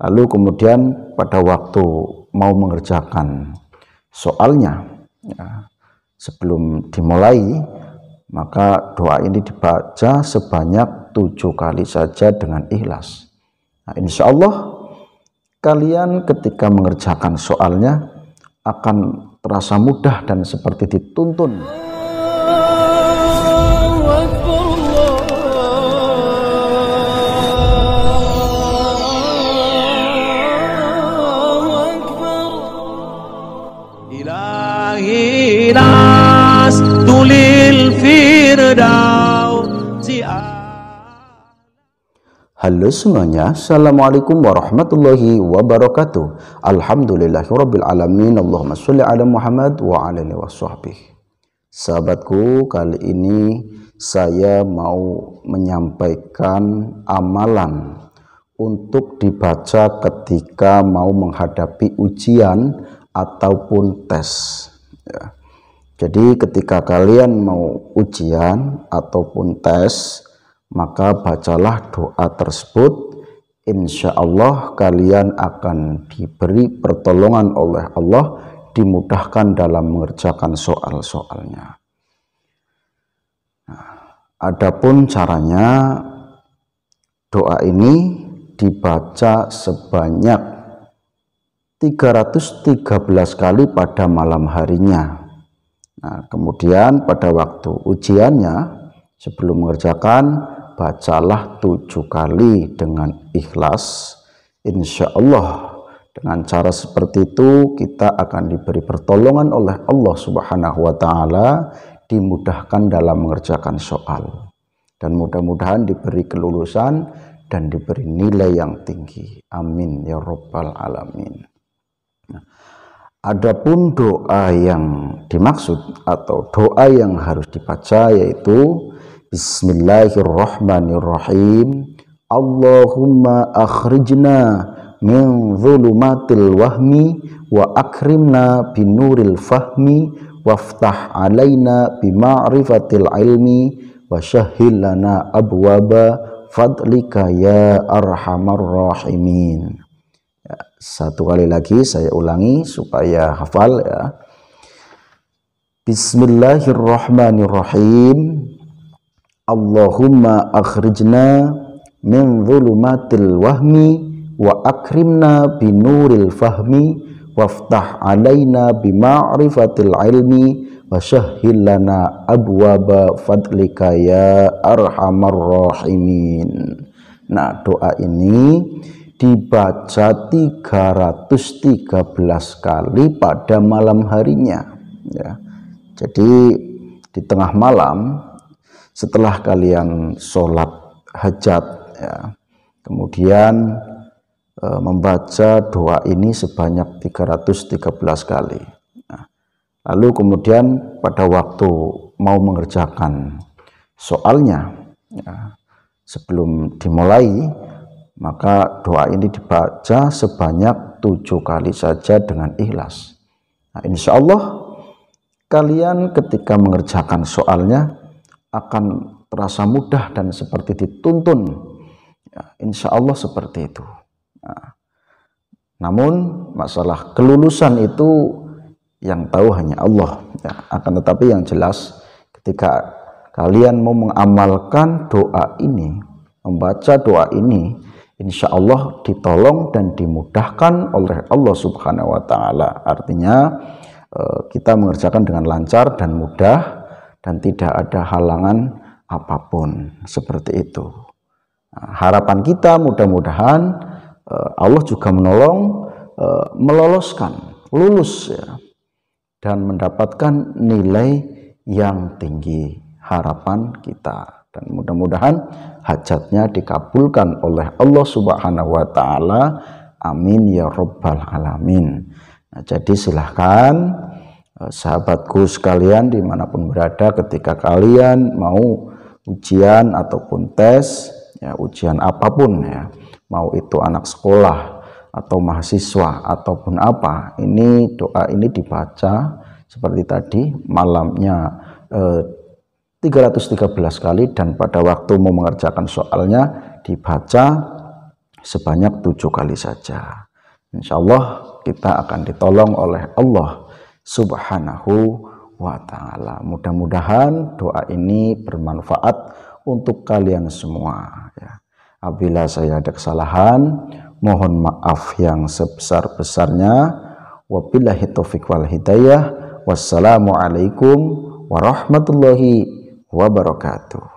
lalu kemudian pada waktu mau mengerjakan soalnya ya, sebelum dimulai maka doa ini dibaca sebanyak tujuh kali saja dengan ikhlas nah, insya Allah kalian ketika mengerjakan soalnya akan terasa mudah dan seperti dituntun. Halo semuanya, Assalamualaikum warahmatullahi wabarakatuh Alhamdulillahirrabbilalamin Allahumma salli ala Muhammad wa ala wa sahbih. Sahabatku, kali ini saya mau menyampaikan amalan untuk dibaca ketika mau menghadapi ujian ataupun tes ya. Jadi ketika kalian mau ujian ataupun tes maka bacalah doa tersebut insya Allah kalian akan diberi pertolongan oleh Allah dimudahkan dalam mengerjakan soal-soalnya nah, adapun caranya doa ini dibaca sebanyak 313 kali pada malam harinya nah, kemudian pada waktu ujiannya sebelum mengerjakan bacalah tujuh kali dengan ikhlas insya Allah dengan cara seperti itu kita akan diberi pertolongan oleh Allah subhanahu wa ta'ala dimudahkan dalam mengerjakan soal dan mudah-mudahan diberi kelulusan dan diberi nilai yang tinggi amin ya Rabbal alamin adapun doa yang dimaksud atau doa yang harus dibaca yaitu Bismillahirrahmanirrahim. Allahumma akhrijna min zulumatil wahmi wa akrimna binuril fahmi waftah alaina bima'rifatil ilmi wa syahhil abwaba fadlika ya arhamar rahimin. Ya, satu kali lagi saya ulangi supaya hafal ya. Bismillahirrahmanirrahim. Allahumma akhrijna min zulumatil wahmi wa akrimna binuril fahmi waftah alaina bima'rifatil ilmi wa syahhil lana abwaba fadlika ya arhamar rahimin. Nah, doa ini dibaca 313 kali pada malam harinya ya. Jadi di tengah malam setelah kalian sholat hajat ya. kemudian e, membaca doa ini sebanyak 313 kali nah, lalu kemudian pada waktu mau mengerjakan soalnya ya, sebelum dimulai maka doa ini dibaca sebanyak tujuh kali saja dengan ikhlas nah, insya Allah kalian ketika mengerjakan soalnya akan terasa mudah dan seperti dituntun. Ya, insya Allah seperti itu. Nah, namun masalah kelulusan itu yang tahu hanya Allah. Ya, akan tetapi yang jelas ketika kalian mau mengamalkan doa ini, membaca doa ini, insya Allah ditolong dan dimudahkan oleh Allah Subhanahu wa Ta'ala. Artinya, eh, kita mengerjakan dengan lancar dan mudah, dan tidak ada halangan apapun seperti itu. Nah, harapan kita mudah-mudahan eh, Allah juga menolong eh, meloloskan, lulus ya, dan mendapatkan nilai yang tinggi harapan kita dan mudah-mudahan hajatnya dikabulkan oleh Allah Subhanahu wa taala. Amin ya rabbal alamin. Nah, jadi silahkan Eh, sahabatku sekalian dimanapun berada ketika kalian mau ujian ataupun tes ya ujian apapun ya mau itu anak sekolah atau mahasiswa ataupun apa ini doa ini dibaca seperti tadi malamnya eh, 313 kali dan pada waktu mau mengerjakan soalnya dibaca sebanyak tujuh kali saja Insya Allah kita akan ditolong oleh Allah Subhanahu wa taala. Mudah-mudahan doa ini bermanfaat untuk kalian semua ya. Apabila saya ada kesalahan, mohon maaf yang sebesar-besarnya. Wabillahi taufiq wal hidayah. Wassalamualaikum warahmatullahi wabarakatuh.